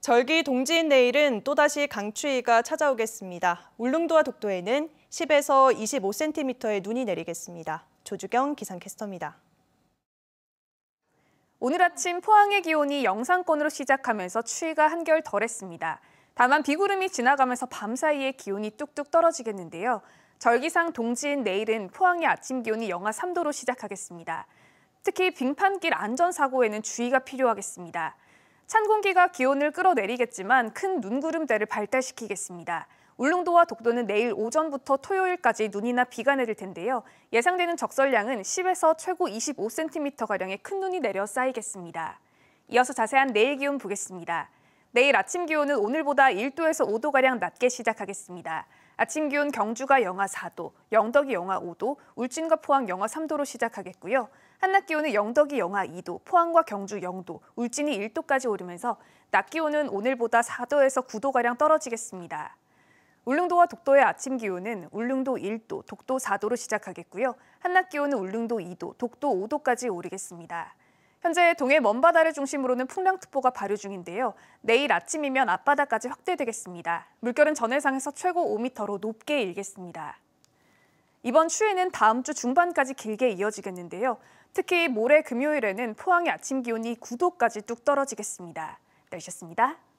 절기 동지인 내일은 또다시 강추위가 찾아오겠습니다. 울릉도와 독도에는 10에서 25cm의 눈이 내리겠습니다. 조주경 기상캐스터입니다. 오늘 아침 포항의 기온이 영상권으로 시작하면서 추위가 한결 덜했습니다. 다만 비구름이 지나가면서 밤사이에 기온이 뚝뚝 떨어지겠는데요. 절기상 동지인 내일은 포항의 아침 기온이 영하 3도로 시작하겠습니다. 특히 빙판길 안전사고에는 주의가 필요하겠습니다. 찬 공기가 기온을 끌어내리겠지만 큰 눈구름대를 발달시키겠습니다. 울릉도와 독도는 내일 오전부터 토요일까지 눈이나 비가 내릴 텐데요. 예상되는 적설량은 10에서 최고 25cm가량의 큰 눈이 내려 쌓이겠습니다. 이어서 자세한 내일 기온 보겠습니다. 내일 아침 기온은 오늘보다 1도에서 5도가량 낮게 시작하겠습니다. 아침 기온 경주가 영하 4도, 영덕이 영하 5도, 울진과 포항 영하 3도로 시작하겠고요. 한낮 기온은 영덕이 영하 2도, 포항과 경주 0도, 울진이 1도까지 오르면서 낮 기온은 오늘보다 4도에서 9도가량 떨어지겠습니다. 울릉도와 독도의 아침 기온은 울릉도 1도, 독도 4도로 시작하겠고요. 한낮 기온은 울릉도 2도, 독도 5도까지 오르겠습니다. 현재 동해 먼바다를 중심으로는 풍량특보가 발효 중인데요. 내일 아침이면 앞바다까지 확대되겠습니다. 물결은 전해상에서 최고 5m로 높게 일겠습니다. 이번 추위는 다음 주 중반까지 길게 이어지겠는데요. 특히 모레 금요일에는 포항의 아침 기온이 9도까지 뚝 떨어지겠습니다. 날씨였습니다.